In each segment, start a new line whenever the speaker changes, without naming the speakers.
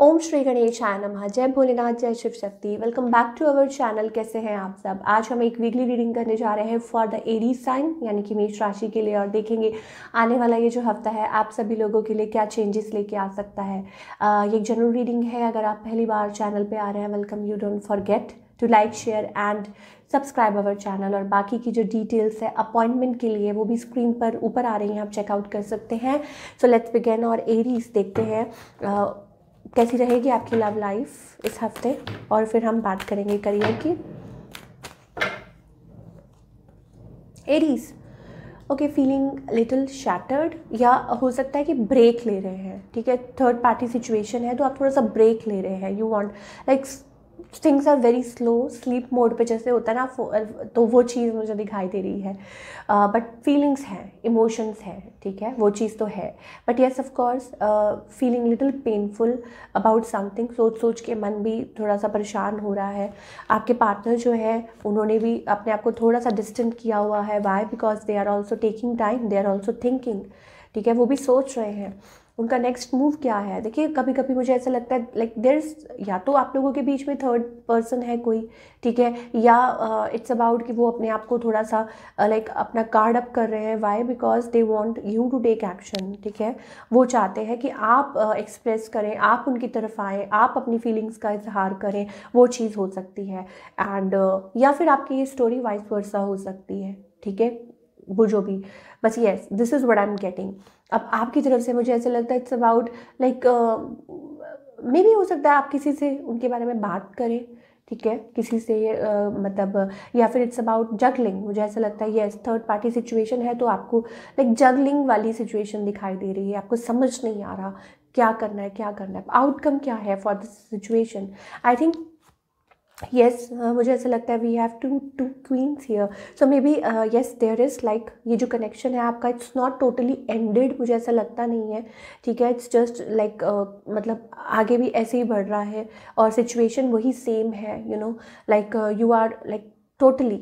ओम श्री गणेश नमः जय भोलेनाथ जय Shiv Shakti welcome back to our channel कैसे हैं आप सब आज हम एक वीकली रीडिंग करने जा रहे हैं फॉर द एडी साइन यानी कि मेष राशि के लिए और देखेंगे आने वाला ये जो हफ्ता है आप सभी लोगों के लिए क्या चेंजेस लेके आ सकता है ये ये जनरल रीडिंग है अगर आप पहली बार चैनल पर आ रहे हैं welcome you don't forget to like share and subscribe our channel और बाकी की जो डिटेल्स है अपॉइंटमेंट के लिए वो भी स्क्रीन पर ऊपर आ रही हैं आप चेकआउट कर सकते हैं सो लेट्स बिगेन और एरीज देखते हैं कैसी रहेगी आपकी लव लाइफ इस हफ्ते और फिर हम बात करेंगे करियर की Aries okay feeling little shattered या हो सकता है कि ब्रेक ले रहे हैं ठीक है थर्ड पार्टी सिचुएशन है तो आप थोड़ा सा ब्रेक ले रहे हैं you want like things are very slow sleep mode पे जैसे होता है ना तो वो चीज़ मुझे दिखाई दे रही है बट फीलिंग्स हैं इमोशंस हैं ठीक है वो चीज़ तो है but yes of course feeling little painful about something सोच सोच के मन भी थोड़ा सा परेशान हो रहा है आपके पार्टनर जो है उन्होंने भी अपने आप को थोड़ा सा डिस्टेंट किया हुआ है why because they are also taking time they are also thinking ठीक है वो भी सोच रहे हैं उनका नेक्स्ट मूव क्या है देखिए कभी कभी मुझे ऐसा लगता है लाइक देर या तो आप लोगों के बीच में थर्ड पर्सन है कोई ठीक है या इट्स uh, अबाउट कि वो अपने आप को थोड़ा सा लाइक uh, like, अपना कार्ड अप कर रहे हैं why because they want you to take action ठीक है वो चाहते हैं कि आप एक्सप्रेस uh, करें आप उनकी तरफ आएँ आप अपनी फीलिंग्स का इजहार करें वो चीज़ हो सकती है एंड uh, या फिर आपकी ये स्टोरी वाइस वर्सा हो सकती है ठीक है वो जो भी बस yes this is what I am getting अब आपकी तरफ से मुझे ऐसा लगता है इट्स अबाउट लाइक मे भी हो सकता है आप किसी से उनके बारे में बात करें ठीक है किसी से uh, मतलब या फिर इट्स अबाउट जगलिंग मुझे ऐसा लगता है येस थर्ड पार्टी सिचुएशन है तो आपको लाइक जगलिंग वाली सिचुएशन दिखाई दे रही है आपको समझ नहीं आ रहा क्या करना है क्या करना है आउटकम क्या है for this situation I think yes uh, मुझे ऐसा लगता है we have to two queens here so maybe yes there is like ये जो कनेक्शन है आपका इट्स नॉट टोटली एंडेड मुझे ऐसा लगता नहीं है ठीक है इट्स जस्ट लाइक मतलब आगे भी ऐसे ही बढ़ रहा है और सिचुएशन वही सेम है you know like you are like totally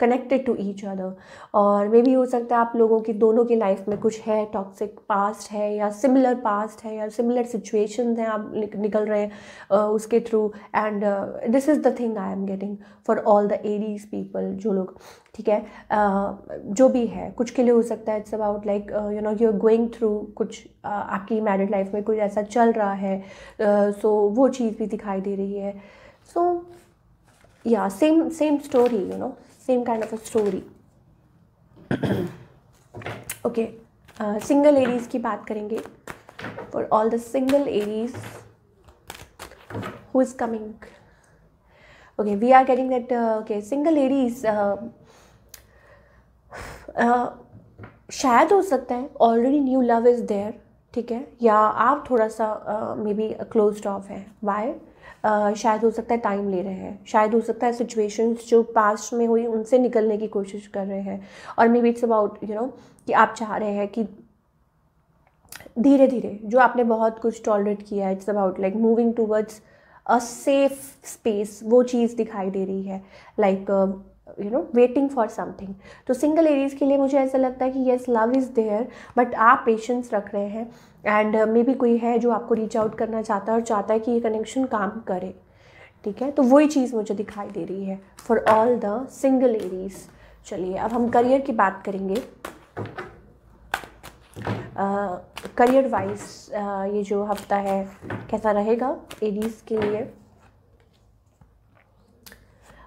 connected to each other और मे भी हो सकता है आप लोगों की दोनों की लाइफ में कुछ है टॉक्सिक पास्ट है या सिमिलर पास्ट है या सिमिलर सिचुएशन हैं आप निकल रहे हैं uh, उसके through and this is the thing I am getting for all the Aries people जो लोग ठीक है uh, जो भी है कुछ के लिए हो सकता है it's about like you know you are going through कुछ uh, आपकी मैरिड लाइफ में कुछ ऐसा चल रहा है सो uh, so वो चीज़ भी दिखाई दे रही है so so, yeah same same story you know same kind of a story okay single uh, Aries की बात करेंगे for all the single Aries who is coming okay we are getting that uh, okay single aries uh, uh, शायद हो सकता है already new love is there ठीक है या आप थोड़ा सा मे बी क्लोज ऑफ हैं वाई शायद हो सकता है टाइम ले रहे हैं शायद हो सकता है सिचुएशंस जो पास्ट में हुई उनसे निकलने की कोशिश कर रहे हैं और maybe it's about you know कि आप चाह रहे हैं कि धीरे धीरे जो आपने बहुत कुछ टॉलरेट किया है it's about like moving towards a safe space वो चीज़ दिखाई दे रही है like like, uh, you know waiting for something तो सिंगल एरीज के लिए मुझे ऐसा लगता है कि yes love is there but आप पेशेंस रख रहे हैं एंड मे बी कोई है जो आपको रीच आउट करना चाहता है और चाहता है कि ये कनेक्शन काम करे ठीक है तो वही चीज़ मुझे दिखाई दे रही है for all the single Aries चलिए अब हम करियर की बात करेंगे करियर uh, वाइज uh, ये जो हफ्ता है कैसा रहेगा एरीज के लिए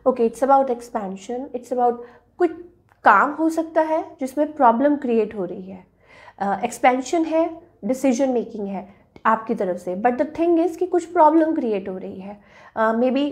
okay it's about expansion it's about कुछ काम हो सकता है जिसमें प्रॉब्लम क्रिएट हो रही है एक्सपेंशन uh, है डिसीजन मेकिंग है आपकी तरफ से बट द थिंग इज़ कि कुछ प्रॉब्लम क्रिएट हो रही है मे बी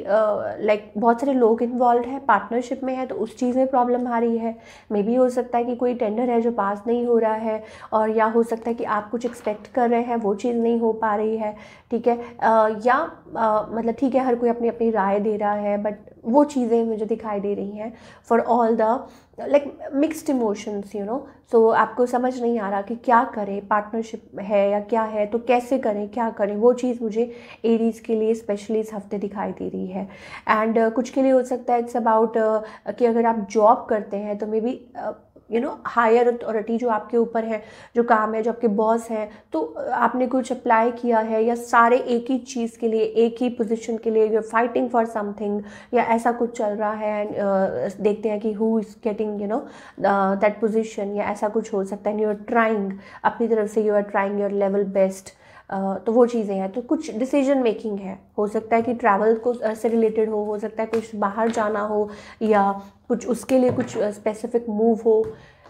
लाइक बहुत सारे लोग इन्वॉल्व हैं पार्टनरशिप में है तो उस चीज़ में प्रॉब्लम आ रही है मे बी हो सकता है कि कोई टेंडर है जो पास नहीं हो रहा है और या हो सकता है कि आप कुछ एक्सपेक्ट कर रहे हैं वो चीज़ नहीं हो पा रही है ठीक है uh, या uh, मतलब ठीक है हर कोई अपनी अपनी राय दे रहा है बट वो चीज़ें मुझे दिखाई दे रही हैं for all the like mixed emotions you know so आपको समझ नहीं आ रहा कि क्या करें पार्टनरशिप है या क्या है तो कैसे करें क्या करें वो चीज़ मुझे एरीज़ के लिए स्पेशली इस हफ्ते दिखाई दे रही है एंड uh, कुछ के लिए हो सकता है इट्स अबाउट uh, कि अगर आप जॉब करते हैं तो maybe uh, you know higher authority जो आपके ऊपर है जो काम है जो आपके बॉस हैं तो आपने कुछ अप्लाई किया है या सारे एक ही चीज़ के लिए एक ही पोजिशन के लिए you are fighting for something या ऐसा कुछ चल रहा है uh, देखते हैं कि who is getting you know that position या ऐसा कुछ हो सकता है यू आर ट्राइंग अपनी तरफ से you are trying your level best तो वो चीज़ें हैं तो कुछ डिसीजन मेकिंग है हो सकता है कि ट्रैवल को से रिलेटेड हो हो सकता है कुछ बाहर जाना हो या कुछ उसके लिए कुछ स्पेसिफिक मूव हो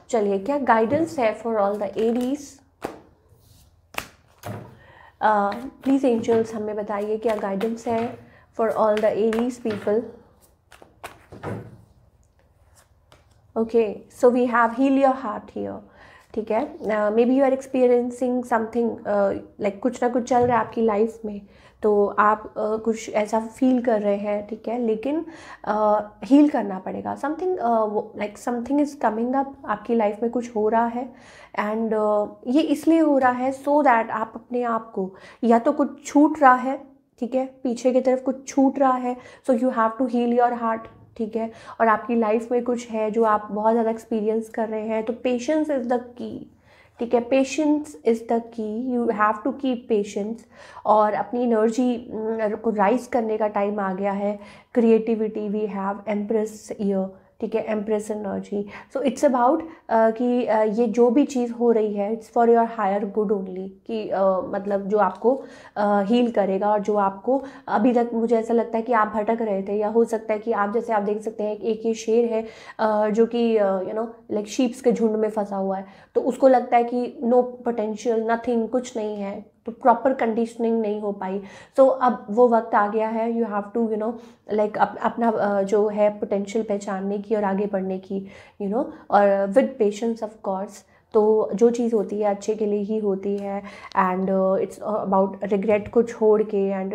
चलिए क्या गाइडेंस है for all the Aries please angels हमें बताइए क्या गाइडेंस है for all the Aries people okay so we have heal your heart here ठीक है maybe you are experiencing something like कुछ ना कुछ चल रहा है आपकी लाइफ में तो आप uh, कुछ ऐसा फील कर रहे हैं ठीक है लेकिन हील uh, करना पड़ेगा something like something is coming up आपकी लाइफ में कुछ हो रहा है एंड uh, ये इसलिए हो रहा है सो so दैट आप अपने आप को या तो कुछ छूट रहा है ठीक है पीछे की तरफ कुछ छूट रहा है so you have to heal your heart ठीक है और आपकी लाइफ में कुछ है जो आप बहुत ज़्यादा एक्सपीरियंस कर रहे हैं तो पेशेंस इज़ द की ठीक है patience is the key you have to keep patience और अपनी एनर्जी को राइज करने का टाइम आ गया है creativity we have empress year ठीक है एनर्जी सो इट्स अबाउट कि uh, ये जो भी चीज़ हो रही है it's for your higher good only कि uh, मतलब जो आपको हील uh, करेगा और जो आपको अभी तक मुझे ऐसा लगता है कि आप भटक रहे थे या हो सकता है कि आप जैसे आप देख सकते हैं एक ये शेर है uh, जो कि यू नो लाइक शीप्स के झुंड में फंसा हुआ है तो उसको लगता है कि नो पोटेंशियल नथिंग कुछ नहीं है प्रॉपर कंडीशनिंग नहीं हो पाई सो so, अब वो वक्त आ गया है you have to you know like अपना uh, जो है पोटेंशियल पहचानने की और आगे बढ़ने की यू नो और विद पेशेंस ऑफ कोर्स तो जो चीज़ होती है अच्छे के लिए ही होती है एंड इट्स अबाउट रिग्रेट को छोड़ के and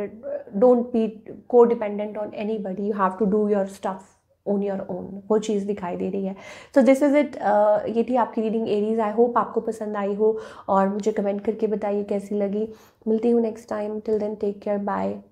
don't be codependent on anybody you have to do your stuff on your own वो चीज़ दिखाई दे रही है सो दिस इज़ इट ये थी आपकी रीडिंग एरीज आई होप आपको पसंद आई हो और मुझे कमेंट करके बताइए कैसी लगी मिलती हूँ next time till then take care bye